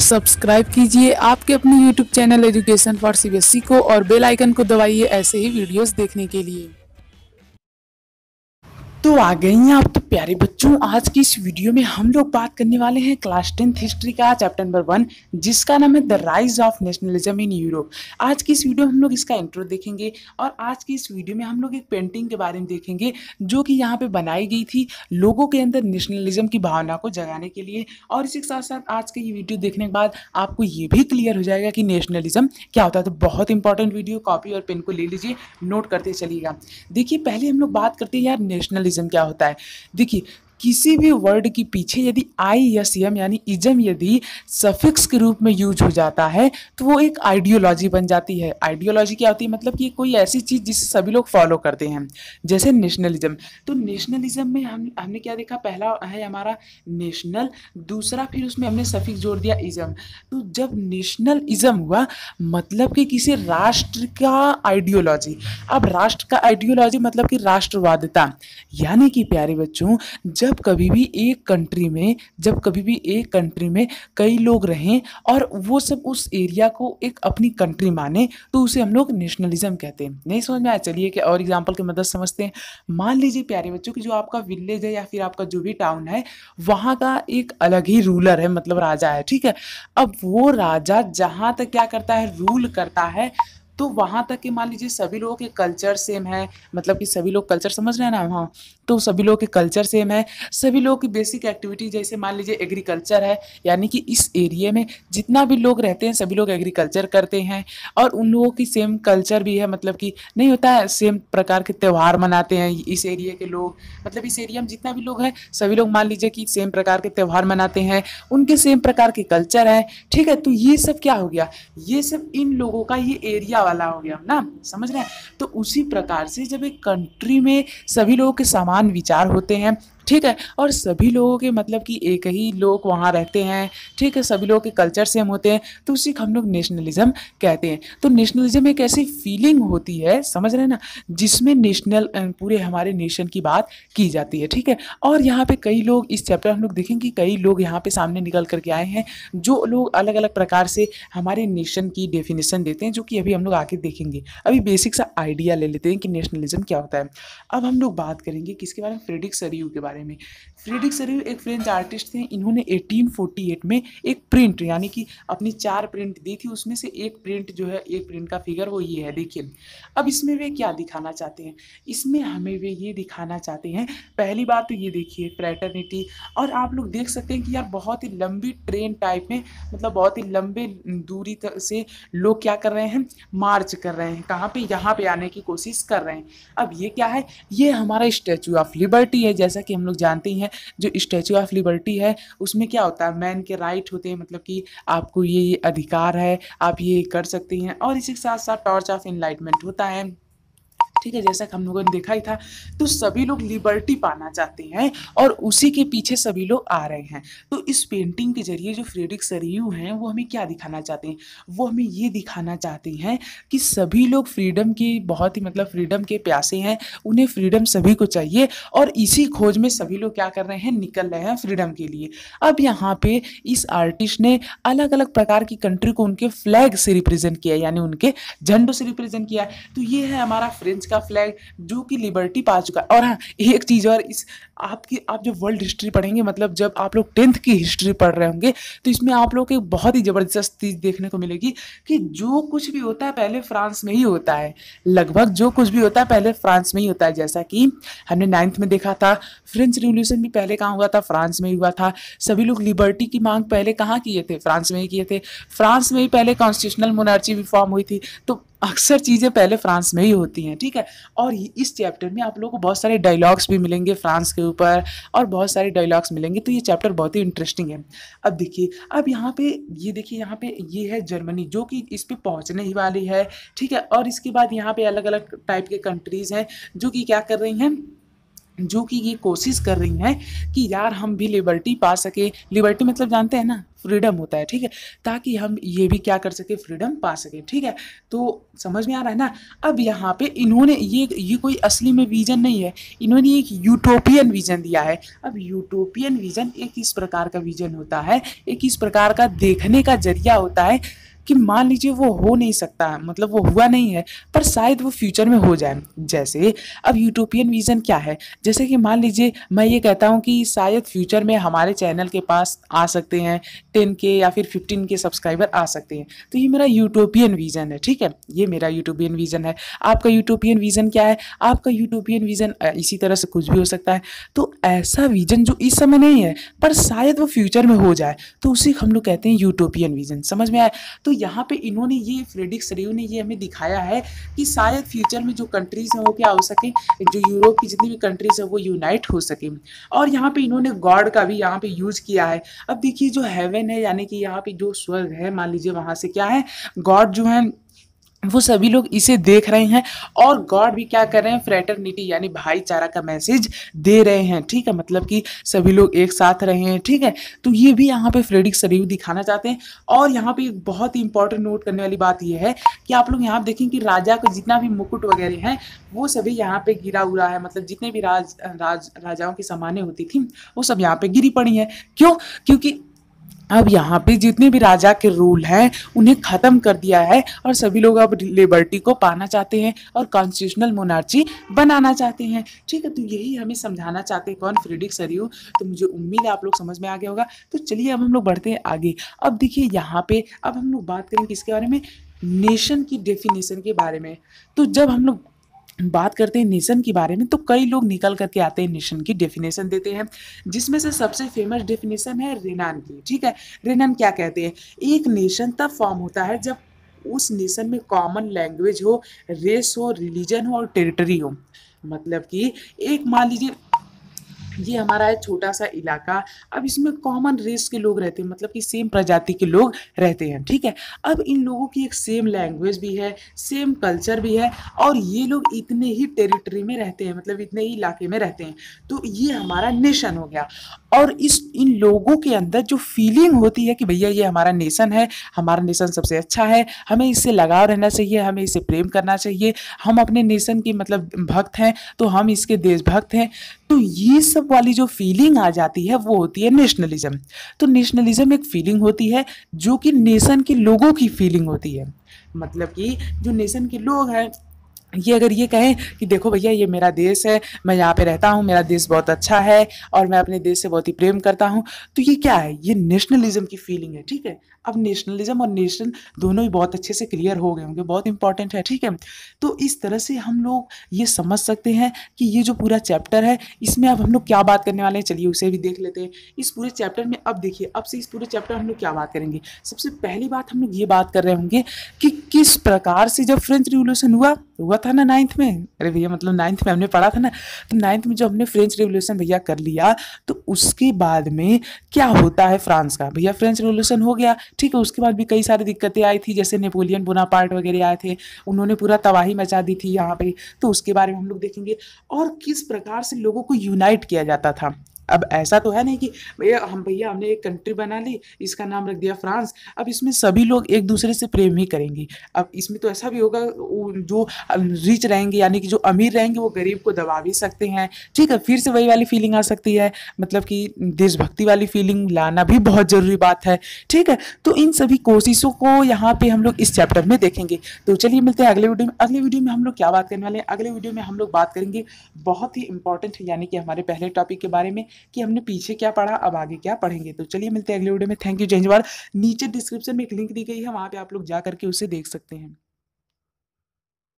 Subscribe कीजिए आपके अपने YouTube channel education for C को और बेल आइकन को दबाइए ऐसे ही वीडियोस देखने के लिए तो आ गई आप आप तो। प्यारे बच्चों आज की इस वीडियो में हम लोग बात करने वाले हैं क्लास टेंथ हिस्ट्री का चैप्टर नंबर वन जिसका नाम है the rise of nationalism in Europe आज की इस वीडियो में हम लोग इसका इंट्रो देखेंगे और आज की इस वीडियो में हम लोग एक पेंटिंग के बारे में देखेंगे जो कि यहाँ पे बनाई गई थी लोगों के अंदर नेशनलिज्म की भावना को जगाने के लिए और इसी के साथ साथ आज की ये वीडियो देखने के बाद आपको ये भी क्लियर हो जाएगा कि नेशनलिज्म क्या होता है तो बहुत इंपॉर्टेंट वीडियो कॉपी और पेन को ले लीजिए नोट करते चलिएगा देखिए पहले हम लोग बात करते हैं यार नेशनलिज्म क्या होता है de que किसी भी वर्ड के पीछे यदि आई या एम यानी इजम यदि सफिक्स के रूप में यूज हो जाता है तो वो एक आइडियोलॉजी बन जाती है आइडियोलॉजी क्या होती है मतलब कि कोई ऐसी चीज़ जिसे सभी लोग फॉलो करते हैं जैसे नेशनलिज्म तो नेशनलिज्म में हम हमने क्या देखा पहला है हमारा नेशनल दूसरा फिर उसमें हमने सफिक्स जोड़ दिया इज़म तो जब नेशनल इज़म हुआ मतलब कि किसी राष्ट्र का आइडियोलॉजी अब राष्ट्र का आइडियोलॉजी मतलब कि राष्ट्रवादिता यानी कि प्यारे बच्चों जब जब कभी भी एक कंट्री में जब कभी भी एक कंट्री में कई लोग रहें और वो सब उस एरिया को एक अपनी कंट्री माने तो उसे हम लोग नेशनलिज्म कहते हैं नहीं समझ में आया चलिए कि और एग्जाम्पल की मदद समझते हैं मान लीजिए प्यारे बच्चों की जो आपका विलेज है या फिर आपका जो भी टाउन है वहाँ का एक अलग ही रूलर है मतलब राजा है ठीक है अब वो राजा जहाँ तक क्या करता है रूल करता है तो वहाँ तक कि मान लीजिए सभी लोगों के कल्चर सेम है मतलब कि सभी लोग कल्चर समझ रहे हैं ना वहाँ तो सभी लोगों के कल्चर सेम है सभी लोगों की बेसिक एक्टिविटी जैसे मान लीजिए एग्रीकल्चर है यानी कि इस एरिए में जितना भी लोग रहते हैं सभी लोग एग्रीकल्चर करते हैं और उन लोगों की सेम कल्चर भी है मतलब कि नहीं होता है सेम प्रकार के त्यौहार मनाते हैं इस एरिए के लोग मतलब इस एरिया में जितना भी लोग हैं सभी लोग मान लीजिए कि सेम प्रकार के त्यौहार मनाते हैं उनके सेम प्रकार के कल्चर हैं ठीक है तो ये सब क्या हो गया ये सब इन लोगों का ये एरिया वाला हो गया ना समझ रहे हैं तो उसी प्रकार से जब एक कंट्री में सभी लोगों के समाज महान विचार होते हैं ठीक है और सभी लोगों के मतलब कि एक ही लोग वहाँ रहते हैं ठीक है सभी लोगों के कल्चर सेम होते हैं तो उसी को हम लोग नेशनलिज्म कहते हैं तो नेशनलिज्म एक ऐसी फीलिंग होती है समझ रहे हैं ना जिसमें नेशनल पूरे हमारे नेशन की बात की जाती है ठीक है और यहाँ पर कई लोग इस चैप्टर हम लोग देखेंगे कई लोग यहाँ पर सामने निकल करके आए हैं जो लोग अलग अलग प्रकार से हमारे नेशन की डेफिनेशन देते हैं जो कि अभी हम लोग आगे देखेंगे अभी बेसिक सा आइडिया ले लेते हैं कि नेशनलिज्म क्या होता है अब हम लोग बात करेंगे किसके बारे में फ्रेडिक सरयू के बारे में बारे में फ्रीडिक शरीर एक फ्रेंच आर्टिस्ट थे इन्होंने 1848 में एक प्रिंट यानी कि अपनी चार प्रिंट दी थी उसमें से एक प्रिंट जो है एक प्रिंट का फिगर वो ये है देखिए अब इसमें वे क्या दिखाना चाहते हैं इसमें हमें वे ये दिखाना चाहते हैं पहली बात तो ये देखिए फ्रेटर्निटी और आप लोग देख सकते हैं कि यार बहुत ही लंबी ट्रेन टाइप में मतलब बहुत ही लंबे दूरी से लोग क्या कर रहे हैं मार्च कर रहे हैं कहाँ पर यहाँ पर आने की कोशिश कर रहे हैं अब ये क्या है ये हमारा स्टैचू ऑफ लिबर्टी है जैसा कि हम लोग जानते ही हैं जो स्टैचू ऑफ लिबर्टी है उसमें क्या होता है मैन के राइट होते हैं मतलब कि आपको ये अधिकार है आप ये कर सकते हैं और इसी के साथ साथ टॉर्च ऑफ इनलाइटमेंट होता है ठीक है जैसा कि हम लोगों ने देखा ही था तो सभी लोग लिबर्टी पाना चाहते हैं और उसी के पीछे सभी लोग आ रहे हैं तो इस पेंटिंग के जरिए जो फ्रेडिक सरयू हैं वो हमें क्या दिखाना चाहते हैं वो हमें ये दिखाना चाहते हैं कि सभी लोग फ्रीडम की बहुत ही मतलब फ्रीडम के प्यासे हैं उन्हें फ्रीडम सभी को चाहिए और इसी खोज में सभी लोग क्या कर रहे हैं निकल रहे हैं फ्रीडम के लिए अब यहाँ पर इस आर्टिस्ट ने अलग अलग प्रकार की कंट्री को उनके फ्लैग से रिप्रेजेंट किया यानी उनके झंडों से रिप्रेजेंट किया तो ये है हमारा फ्रेंच का फ्लैग ड्यू की लिबर्टी पा चुका है और हाँ एक चीज़ और इस आपकी आप जब वर्ल्ड हिस्ट्री पढ़ेंगे मतलब जब आप लोग टेंथ की हिस्ट्री पढ़ रहे होंगे तो इसमें आप लोग को एक बहुत ही ज़बरदस्त चीज़ देखने को मिलेगी कि जो कुछ भी होता है पहले फ्रांस में ही होता है लगभग जो कुछ भी होता है पहले फ्रांस में ही होता है जैसा कि हमने नाइन्थ में देखा था फ्रेंच रिवोल्यूशन भी पहले कहाँ हुआ था फ्रांस में हुआ था सभी लोग लिबर्टी की मांग पहले कहाँ किए थे फ्रांस में ही किए थे फ्रांस में ही पहले कॉन्स्टिट्यूशनल मोनार्ची भी फॉर्म हुई थी तो अक्सर चीज़ें पहले फ्रांस में ही होती हैं ठीक है और इस चैप्टर में आप लोगों को बहुत सारे डायलॉग्स भी मिलेंगे फ्रांस के ऊपर और बहुत सारे डायलॉग्स मिलेंगे तो ये चैप्टर बहुत ही इंटरेस्टिंग है अब देखिए अब यहाँ पे ये देखिए यहाँ पे ये है जर्मनी जो कि इस पर पहुँचने ही वाली है ठीक है और इसके बाद यहाँ पे अलग अलग टाइप के कंट्रीज़ हैं जो कि क्या कर रही हैं जो कि ये कोशिश कर रही हैं कि यार हम भी लिबर्टी पा सके लिबर्टी मतलब जानते हैं ना फ्रीडम होता है ठीक है ताकि हम ये भी क्या कर सकें फ्रीडम पा सकें ठीक है तो समझ में आ रहा है ना अब यहाँ पे इन्होंने ये ये कोई असली में विजन नहीं है इन्होंने एक यूटोपियन विजन दिया है अब यूटोपियन विजन एक इस प्रकार का विजन होता है एक इस प्रकार का देखने का जरिया होता है कि मान लीजिए वो हो नहीं सकता मतलब वो हुआ नहीं है पर शायद वो फ्यूचर में हो जाए जैसे अब यूटोपियन विज़न क्या है जैसे कि मान लीजिए मैं ये कहता हूँ कि शायद फ्यूचर में हमारे चैनल के पास आ सकते हैं टेन के या फिर फिफ्टीन के सब्सक्राइबर आ सकते हैं तो ये मेरा यूटोपियन विज़न है ठीक है ये मेरा यूटोपियन विज़न है आपका यूटोपियन विज़न क्या है आपका यूटोपियन विज़न इसी तरह से कुछ भी हो सकता है तो ऐसा विज़न जो इस समय नहीं है पर शायद वो फ्यूचर में हो जाए तो उसी हम लोग कहते हैं यूटोपियन विज़न समझ में आए तो यहाँ पे इन्होंने ये फ्रेडिक सरयू ने ये हमें दिखाया है कि शायद फ्यूचर में जो कंट्रीज़ हैं वो क्या हो सके जो यूरोप की जितनी भी कंट्रीज़ हैं वो यूनाइट हो सके और यहाँ पे इन्होंने गॉड का भी यहाँ पे यूज़ किया है अब देखिए जो हेवन है यानी कि यहाँ पे जो स्वर्ग है मान लीजिए वहाँ से क्या है गॉड जो है वो सभी लोग इसे देख रहे हैं और गॉड भी क्या कर रहे हैं फ्रेटर्निटी यानी भाईचारा का मैसेज दे रहे हैं ठीक है मतलब कि सभी लोग एक साथ रहे हैं ठीक है तो ये भी यहाँ पे फ्रेडिक सरीव दिखाना चाहते हैं और यहाँ पे बहुत ही इंपॉर्टेंट नोट करने वाली बात यह है कि आप लोग यहाँ देखें कि राजा का जितना भी मुकुट वगैरह हैं वो सभी यहाँ पे गिरा हुआ है मतलब जितने भी राज, राज राजाओं की सामान्य होती थी वो सब यहाँ पे गिरी पड़ी है क्यों क्योंकि अब यहाँ पे जितने भी राजा के रूल हैं उन्हें ख़त्म कर दिया है और सभी लोग अब लिबर्टी को पाना चाहते हैं और कॉन्स्टिट्यूशनल मोनार्ची बनाना चाहते हैं ठीक है तो यही हमें समझाना चाहते हैं कौन फ्रीडिक सरयू तो मुझे उम्मीद है आप लोग समझ में आ गया होगा तो चलिए अब हम लोग बढ़ते हैं आगे अब देखिए यहाँ पे अब हम लोग बात करेंगे किसके बारे में नेशन की डेफिनेशन के बारे में तो जब हम लोग बात करते हैं नेशन के बारे में तो कई लोग निकल करके आते हैं नेशन की डेफिनेशन देते हैं जिसमें से सबसे फेमस डेफिनेशन है रेनान की ठीक है रेनान क्या कहते हैं एक नेशन तब फॉर्म होता है जब उस नेशन में कॉमन लैंग्वेज हो रेस हो रिलीजन हो और टेरिटरी हो मतलब कि एक मान लीजिए ये हमारा है छोटा सा इलाका अब इसमें कॉमन रेस के लोग रहते हैं मतलब कि सेम प्रजाति के लोग रहते हैं ठीक है अब इन लोगों की एक सेम लैंग्वेज भी है सेम कल्चर भी है और ये लोग इतने ही टेरिटरी में रहते हैं मतलब इतने ही इलाके में रहते हैं तो ये हमारा नेशन हो गया और इस इन लोगों के अंदर जो फीलिंग होती है कि भैया ये हमारा नेशन है हमारा नेशन सबसे अच्छा है हमें इससे लगाव रहना चाहिए हमें इसे प्रेम करना चाहिए हम अपने नेशन के मतलब भक्त हैं तो हम इसके देशभक्त हैं तो ये सब वाली जो फीलिंग आ जाती है वो होती है नेशनलिज्म तो नेशनलिज्म एक फीलिंग होती है जो कि नेशन के लोगों की फीलिंग होती है मतलब कि जो नेशन के लोग हैं ये अगर ये कहें कि देखो भैया ये मेरा देश है मैं यहाँ पे रहता हूँ मेरा देश बहुत अच्छा है और मैं अपने देश से बहुत ही प्रेम करता हूँ तो ये क्या है ये नेशनलिज्म की फीलिंग है ठीक है अब नेशनलिज्म और नेशनल दोनों ही बहुत अच्छे से क्लियर हो गए होंगे बहुत इंपॉर्टेंट है ठीक है तो इस तरह से हम लोग ये समझ सकते हैं कि ये जो पूरा चैप्टर है इसमें अब हम लोग क्या बात करने वाले हैं चलिए उसे भी देख लेते हैं इस पूरे चैप्टर में अब देखिए अब से इस पूरे चैप्टर हम लोग क्या बात करेंगे सबसे पहली बात हम लोग ये बात कर रहे होंगे कि किस प्रकार से जब फ्रेंच रिवोल्यूशन हुआ हुआ था ना नाइन्थ में अरे भैया मतलब नाइन्थ में हमने पढ़ा था ना तो नाइन्थ में जो हमने फ्रेंच रेवोल्यूशन भैया कर लिया तो उसके बाद में क्या होता है फ्रांस का भैया फ्रेंच रेवोल्यूशन हो गया ठीक है उसके बाद भी कई सारी दिक्कतें आई थी जैसे नेपोलियन बोनापार्ट वगैरह आए थे उन्होंने पूरा तबाही मचा दी थी यहाँ पे तो उसके बारे में हम लोग देखेंगे और किस प्रकार से लोगों को यूनाइट किया जाता था अब ऐसा तो है नहीं कि भैया हम भैया हमने एक कंट्री बना ली इसका नाम रख दिया फ्रांस अब इसमें सभी लोग एक दूसरे से प्रेम ही करेंगे अब इसमें तो ऐसा भी होगा जो रिच रहेंगे यानी कि जो अमीर रहेंगे वो गरीब को दबा भी सकते हैं ठीक है फिर से वही वाली फीलिंग आ सकती है मतलब कि देशभक्ति वाली फीलिंग लाना भी बहुत ज़रूरी बात है ठीक है तो इन सभी कोशिशों को यहाँ पे हम लोग इस चैप्टर में देखेंगे तो चलिए मिलते हैं अगले वीडियो में अगले वीडियो में हम लोग क्या बात करने वाले हैं अगले वीडियो में हम लोग बात करेंगे बहुत ही इंपॉर्टेंट यानी कि हमारे पहले टॉपिक के बारे में कि हमने पीछे क्या पढ़ा अब आगे क्या पढ़ेंगे तो चलिए मिलते हैं अगले वीडियो में थैंक यू जय नीचे डिस्क्रिप्शन में एक लिंक दी गई है वहाँ पर आप लोग जा करके उसे देख सकते हैं